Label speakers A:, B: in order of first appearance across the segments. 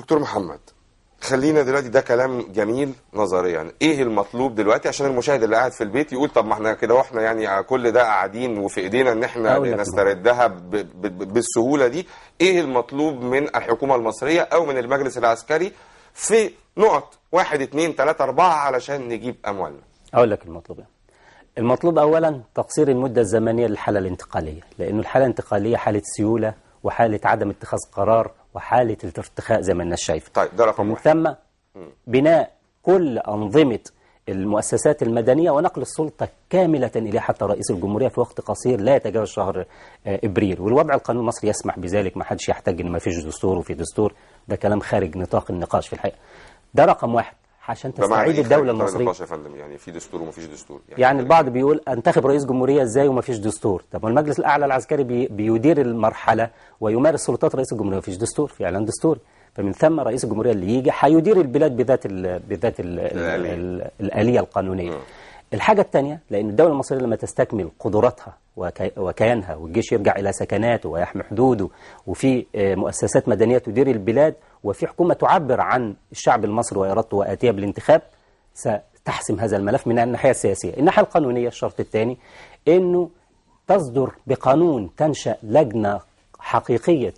A: دكتور محمد خلينا دلوقتي ده كلام جميل نظريا يعني ايه المطلوب دلوقتي عشان المشاهد اللي قاعد في البيت يقول طب ما احنا كده واحنا يعني كل ده قاعدين وفي ايدينا ان احنا نستردها بالسهوله دي ايه المطلوب من الحكومه المصريه او من المجلس العسكري في نقط واحد اثنين ثلاثة اربعه علشان نجيب اموالنا
B: اقول لك المطلوب إيه. المطلوب اولا تقصير المده الزمنيه للحاله الانتقاليه لانه الحاله الانتقاليه حاله سيوله وحاله عدم اتخاذ قرار وحالة الارتخاء زي ما الناس شايفة طيب ده رقم واحد ثم بناء كل أنظمة المؤسسات المدنية ونقل السلطة كاملة إلى حتى رئيس الجمهورية في وقت قصير لا يتجاوز شهر آه، إبريل والوضع القانون المصري يسمح بذلك ما حدش يحتاج إن ما فيش دستور وفي دستور ده كلام خارج نطاق النقاش في الحقيقة ده رقم واحد
A: عشان تستعيد إيه الدولة المصرية يا فندم يعني في دستور ومفيش دستور يعني,
B: يعني البعض بيقول انتخب رئيس جمهورية ازاي ومفيش دستور طب المجلس الأعلى العسكري بي بيدير المرحلة ويمارس سلطات رئيس الجمهورية مفيش دستور في إعلان دستوري فمن ثم رئيس الجمهورية اللي يجي هيدير البلاد بذات الـ بذات الـ الآلية القانونية م. الحاجة الثانية لأن الدولة المصرية لما تستكمل قدراتها وكيانها والجيش يرجع إلى سكناته ويحمي حدوده وفي آه، مؤسسات مدنية تدير البلاد وفي حكومة تعبر عن الشعب المصري وإرادته وآتية بالانتخاب ستحسم هذا الملف من الناحية السياسية الناحية القانونية الشرط الثاني أنه تصدر بقانون تنشأ لجنة حقيقية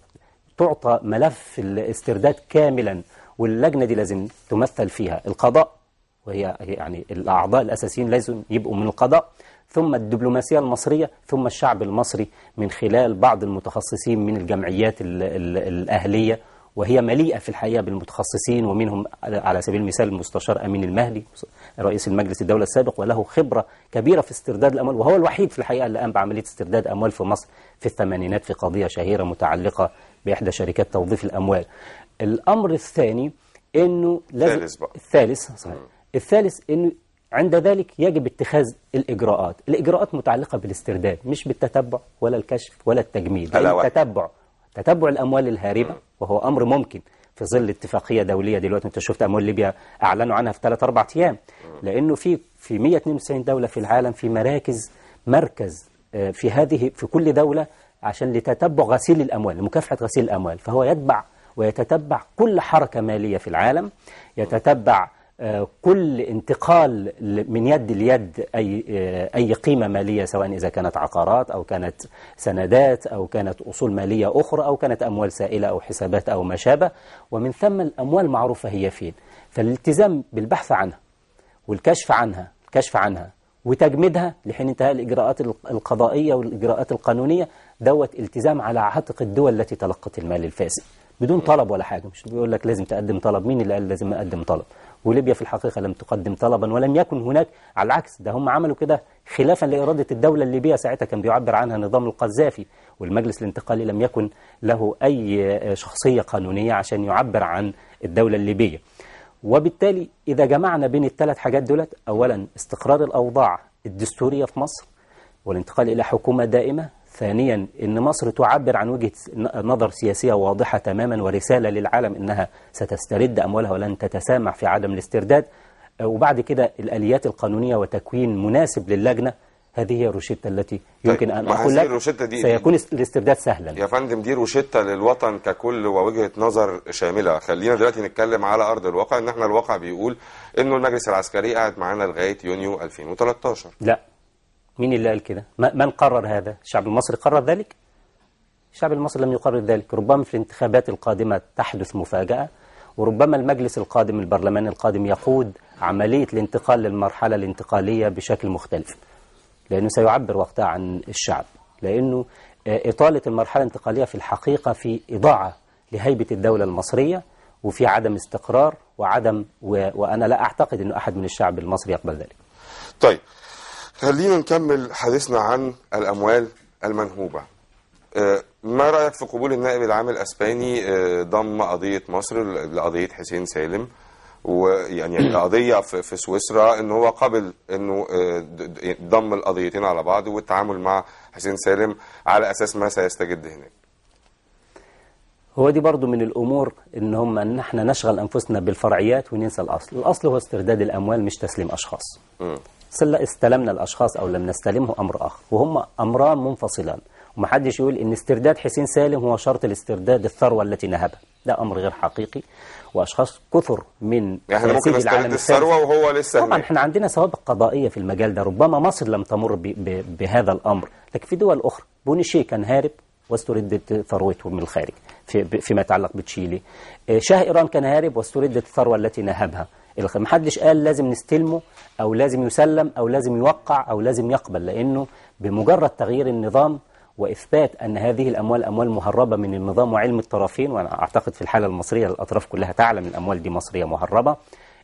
B: تعطى ملف الاسترداد كاملا واللجنة دي لازم تمثل فيها القضاء وهي يعني الأعضاء الأساسيين لازم يبقوا من القضاء ثم الدبلوماسية المصرية ثم الشعب المصري من خلال بعض المتخصصين من الجمعيات الـ الـ الأهلية وهي مليئة في الحقيقة بالمتخصصين ومنهم على سبيل المثال المستشار أمين المهدي رئيس المجلس الدولة السابق وله خبرة كبيرة في استرداد الأموال وهو الوحيد في الحقيقة اللي قام بعملية استرداد أموال في مصر في الثمانينات في قضية شهيرة متعلقة بإحدى شركات توظيف الأموال الأمر الثاني أنه لازم الثالث بقى. الثالث صحيح الثالث أنه عند ذلك يجب اتخاذ الإجراءات الإجراءات متعلقة بالاسترداد مش بالتتبع ولا الكشف ولا التجميل التتبع تتبع الأموال الهاربة وهو أمر ممكن في ظل اتفاقية دولية دلوقتي انت شفت أموال ليبيا أعلنوا عنها في 3 4 أيام لأنه في في 192 دولة في العالم في مراكز مركز آه، في هذه في كل دولة عشان لتتبع غسيل الأموال لمكافحة غسيل الأموال فهو يتبع ويتتبع كل حركة مالية في العالم يتتبع كل انتقال من يد ليد أي, أي قيمة مالية سواء إذا كانت عقارات أو كانت سندات أو كانت أصول مالية أخرى أو كانت أموال سائلة أو حسابات أو ما شابه ومن ثم الأموال معروفة هي فين فالالتزام بالبحث عنها والكشف عنها الكشف عنها وتجميدها لحين انتهاء الإجراءات القضائية والإجراءات القانونية دوت التزام على عاتق الدول التي تلقت المال الفاسد بدون طلب ولا حاجة مش بيقول لك لازم تقدم طلب مين اللي قال لازم أقدم طلب وليبيا في الحقيقة لم تقدم طلبا ولم يكن هناك على العكس ده هم عملوا كده خلافا لإرادة الدولة الليبية ساعتها كان بيعبر عنها نظام القذافي والمجلس الانتقالي لم يكن له أي شخصية قانونية عشان يعبر عن الدولة الليبية وبالتالي إذا جمعنا بين الثلاث حاجات دولت أولا استقرار الأوضاع الدستورية في مصر والانتقال إلى حكومة دائمة ثانيا أن مصر تعبر عن وجهة نظر سياسية واضحة تماما ورسالة للعالم أنها ستسترد أموالها ولن تتسامح في عدم الاسترداد آه، وبعد كده الآليات القانونية وتكوين مناسب للجنة هذه هي الروشتة التي طيب، يمكن طيب أن أقول لك دي سيكون الاسترداد سهلا
A: يا فندم دي روشتة للوطن ككل ووجهة نظر شاملة خلينا دلوقتي نتكلم على أرض الواقع إن احنا الواقع بيقول إنه المجلس العسكري قاعد معانا لغاية يونيو 2013
B: لا مين اللي قال كده من قرر هذا الشعب المصري قرر ذلك الشعب المصري لم يقرر ذلك ربما في الانتخابات القادمة تحدث مفاجأة وربما المجلس القادم البرلمان القادم يقود عملية الانتقال للمرحلة الانتقالية بشكل مختلف لأنه سيعبر وقتها عن الشعب لأنه آه، إطالة المرحلة الانتقالية في الحقيقة في إضاعة لهيبة الدولة المصرية وفي عدم استقرار وعدم و... وأنا لا أعتقد أنه أحد من الشعب المصري يقبل ذلك
A: طيب خلينا نكمل حديثنا عن الأموال المنهوبة آه، ما رأيك في قبول النائب العام الأسباني آه، ضم قضية مصر لقضية حسين سالم ويعني القضيه في سويسرا ان هو قبل انه آه، يعني ضم القضيتين على بعض والتعامل مع حسين سالم على اساس ما سيستجد هناك
B: هو دي برضو من الامور ان هم ان احنا نشغل انفسنا بالفرعيات وننسى الاصل الاصل هو استرداد الاموال مش تسليم اشخاص م. استلمنا الأشخاص أو لم نستلمه أمر آخر وهم أمران منفصلان ومحدش يقول إن استرداد حسين سالم هو شرط لاسترداد الثروة التي نهبها ده أمر غير حقيقي وأشخاص كثر من يعني ممكن العالم الثروة
A: وهو لسه طبعا
B: احنا عندنا سوابق قضائية في المجال ده ربما مصر لم تمر ب ب بهذا الأمر لكن في دول أخرى بونيشي كان هارب واستردت ثروته من الخارج في فيما يتعلق بتشيلي آه، شاه إيران كان هارب واستردت الثروة التي نهبها محدش قال لازم نستلمه أو لازم يسلم أو لازم يوقع أو لازم يقبل لأنه بمجرد تغيير النظام وإثبات أن هذه الأموال أموال مهربة من النظام وعلم الطرفين وأنا أعتقد في الحالة المصرية الأطراف كلها تعلم الأموال دي مصرية مهربة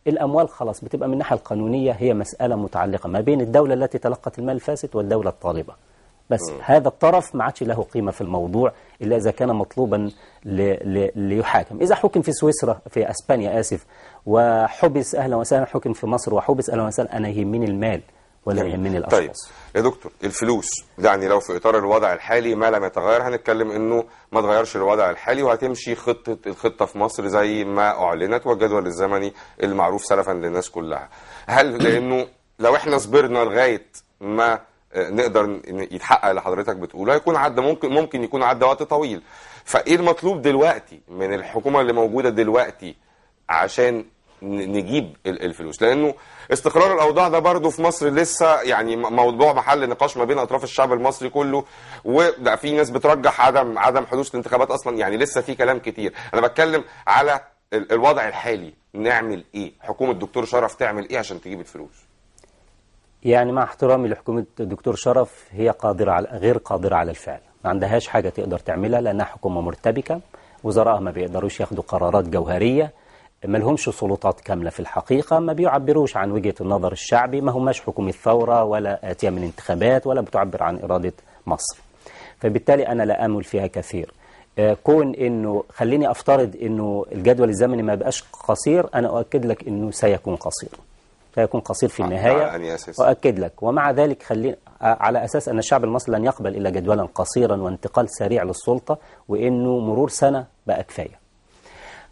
B: الأموال خلاص بتبقى من الناحية القانونية هي مسألة متعلقة ما بين الدولة التي تلقت المال الفاسد والدولة الطالبة بس م. هذا الطرف ما عادش له قيمة في الموضوع إلا إذا كان مطلوبا ليحاكم إذا حكم في سويسرا في أسبانيا آسف وحبس أهلا وسهلا حكم في مصر وحبس أهلا وسهلا أنا يهمني المال
A: ولا يهمني طيب. الأشخاص طيب يا دكتور الفلوس يعني لو في إطار الوضع الحالي ما لم يتغير هنتكلم إنه ما تغيرش الوضع الحالي وهتمشي خطة الخطة في مصر زي ما أعلنت والجدول الزمني المعروف سلفا للناس كلها هل لأنه لو إحنا صبرنا لغاية ما آه، نقدر يتحقق اللي حضرتك بتقوله هيكون عدى ممكن ممكن يكون عدى وقت طويل فايه المطلوب دلوقتي من الحكومه اللي موجوده دلوقتي عشان نجيب الفلوس لانه استقرار الاوضاع ده برضه في مصر لسه يعني موضوع محل نقاش ما بين اطراف الشعب المصري كله وده في ناس بترجح عدم عدم حدوث الانتخابات اصلا يعني لسه في كلام كتير انا بتكلم على الوضع الحالي نعمل ايه حكومه الدكتور شرف تعمل ايه عشان تجيب الفلوس
B: يعني مع احترامي لحكومة الدكتور شرف هي قادرة على غير قادرة على الفعل ما عندهاش حاجة تقدر تعملها لأنها حكومة مرتبكة وزراءها ما بيقدروش ياخدوا قرارات جوهرية ما لهمش سلطات كاملة في الحقيقة ما بيعبروش عن وجهة النظر الشعبي ما هماش حكومة ثورة ولا آتية من انتخابات ولا بتعبر عن إرادة مصر فبالتالي أنا لا آمل فيها كثير آه، كون انه خليني افترض انه الجدول الزمني ما بقاش قصير انا اؤكد لك انه سيكون قصير سيكون قصير في النهاية وأكد لك ومع ذلك خلينا آه، على أساس أن الشعب المصري لن يقبل إلا جدولا قصيرا وانتقال سريع للسلطة وإنه مرور سنة بقى كفاية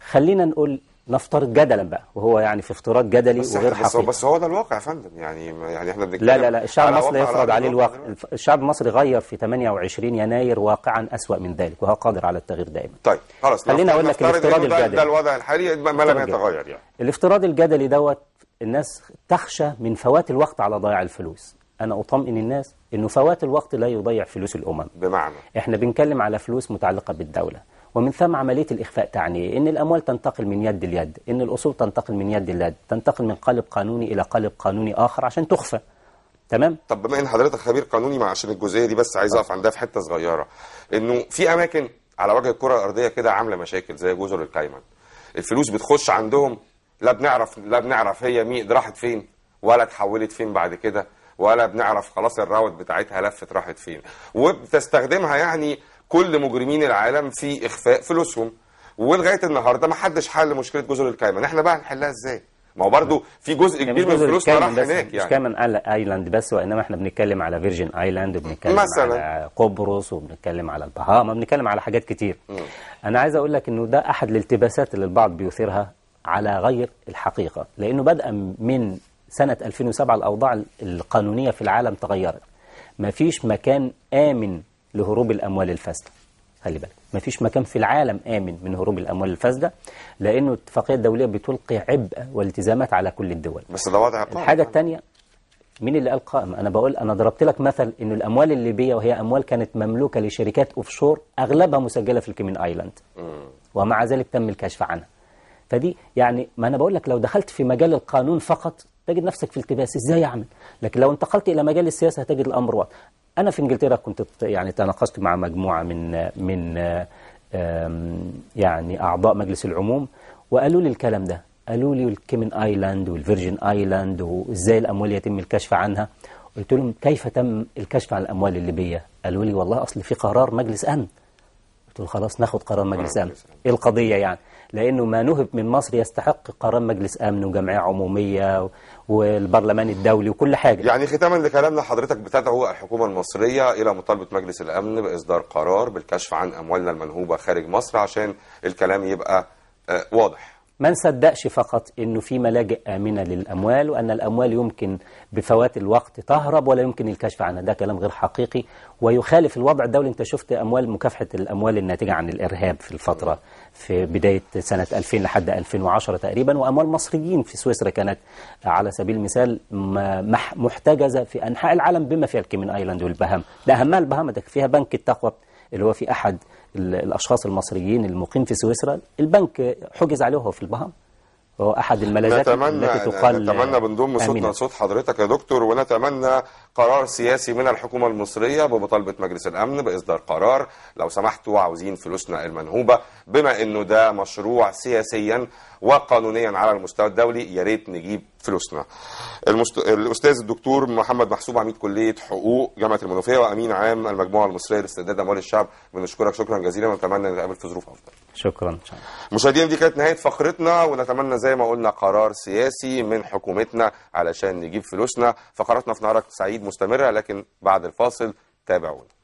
B: خلينا نقول نفترض جدلا بقى وهو يعني في افتراض جدلي بس وغير حقيقي بس,
A: بس هو ده الواقع يا فندم يعني يعني احنا بنتكلم لا لا لا الشعب المصري يفرض عليه الواقع
B: الشعب المصري غير في 28 يناير واقعا اسوء من ذلك وهو قادر على التغيير دائما طيب خلاص خلينا اقول لك الافتراض الجدلي ده الوضع
A: الحالي ما لم يتغير يعني
B: الافتراض الجدلي دوت الناس تخشى من فوات الوقت على ضياع الفلوس أنا أطمئن الناس أنه فوات الوقت لا يضيع فلوس الأمم بمعنى إحنا بنتكلم على فلوس متعلقة بالدولة ومن ثم عملية الإخفاء تعني إن الأموال تنتقل من يد ليد إن الأصول تنتقل من يد ليد تنتقل من قالب قانوني إلى قالب قانوني آخر عشان تخفى
A: تمام طب بما ان حضرتك خبير قانوني مع عشان الجزئيه دي بس عايز آه. اقف عندها في حته صغيره انه في اماكن على وجه الكره الارضيه كده عامله مشاكل زي جزر الكايمان الفلوس بتخش عندهم لا بنعرف لا بنعرف هي مين راحت فين ولا اتحولت فين بعد كده ولا بنعرف خلاص الراوت بتاعتها لفت راحت فين وبتستخدمها يعني كل مجرمين العالم في اخفاء فلوسهم ولغايه النهارده ما حدش حل مشكله جزر الكايمان احنا بقى هنحلها ازاي ما هو برضه في جزء يعني كبير من فلوسنا راح هناك يعني مش كايمان
B: ايلاند بس وانما احنا بنتكلم على فيرجن ايلاند وبنتكلم على قبرص وبنتكلم على البهاما بنتكلم على حاجات كتير م. انا عايز اقول لك انه ده احد الالتباسات اللي البعض بيثيرها على غير الحقيقة لأنه بدءا من سنة 2007 الأوضاع القانونية في العالم تغيرت ما فيش مكان آمن لهروب الأموال الفاسدة خلي بالك ما فيش مكان في العالم آمن من هروب الأموال الفاسدة لأنه الاتفاقية الدولية بتلقي عبء والتزامات على كل الدول بس ده
A: وضع قائم الحاجة
B: الثانية مين اللي قال قائم أنا بقول أنا ضربت لك مثل إنه الأموال الليبية وهي أموال كانت مملوكة لشركات أوفشور أغلبها مسجلة في الكيمين آيلاند ومع ذلك تم الكشف عنها فدي يعني ما أنا بقول لك لو دخلت في مجال القانون فقط تجد نفسك في التباس إزاي أعمل لكن لو انتقلت إلى مجال السياسة هتجد الأمر واضح أنا في إنجلترا كنت يعني تناقشت مع مجموعة من من يعني أعضاء مجلس العموم وقالوا لي الكلام ده قالوا لي الكيمن ايلاند والفيرجن ايلاند وازاي الاموال يتم الكشف عنها قلت لهم كيف تم الكشف عن الاموال الليبيه قالوا لي والله اصل في قرار مجلس امن قلت له خلاص ناخد قرار مجلس أمن إيه القضية يعني لأنه ما نهب من مصر يستحق قرار مجلس أمن وجمعية عمومية والبرلمان الدولي وكل حاجة
A: يعني ختاما لكلامنا حضرتك بتدعو الحكومة المصرية إلى مطالبة مجلس الأمن بإصدار قرار بالكشف عن أموالنا المنهوبة خارج مصر عشان الكلام يبقى آه، واضح
B: ما نصدقش فقط انه في ملاجئ آمنة للأموال وأن الأموال يمكن بفوات الوقت تهرب ولا يمكن الكشف عنها ده كلام غير حقيقي ويخالف الوضع الدولي انت شفت أموال مكافحة الأموال الناتجة عن الإرهاب في الفترة في بداية سنة 2000 لحد 2010 تقريبا وأموال مصريين في سويسرا كانت على سبيل المثال محتجزة في أنحاء العالم بما فيها الكيمين آيلاند والبهام ده أهمها البهام ده فيها بنك التقوى اللي هو في أحد الأشخاص المصريين المقيم في سويسرا البنك حجز عليه في البهام هو احد الملاذات التي تقال نتمنى بنضم صوتنا صوت
A: حضرتك يا دكتور ونتمنى قرار سياسي من الحكومه المصريه بمطالبه مجلس الامن باصدار قرار لو سمحتوا عاوزين فلوسنا المنهوبه بما انه ده مشروع سياسيا وقانونيا على المستوى الدولي يا ريت نجيب فلوسنا المست... الاستاذ الدكتور محمد محسوب عميد كليه حقوق جامعه المنوفيه وامين عام المجموعه المصريه لاستداد اموال الشعب بنشكرك شكرا جزيلا ونتمنى نتقابل في ظروف افضل شكرا مشاهدينا دي كانت نهايه فقرتنا ونتمنى زي ما قلنا قرار سياسي من حكومتنا علشان نجيب فلوسنا فقراتنا في نهارك سعيد مستمره لكن بعد الفاصل تابعونا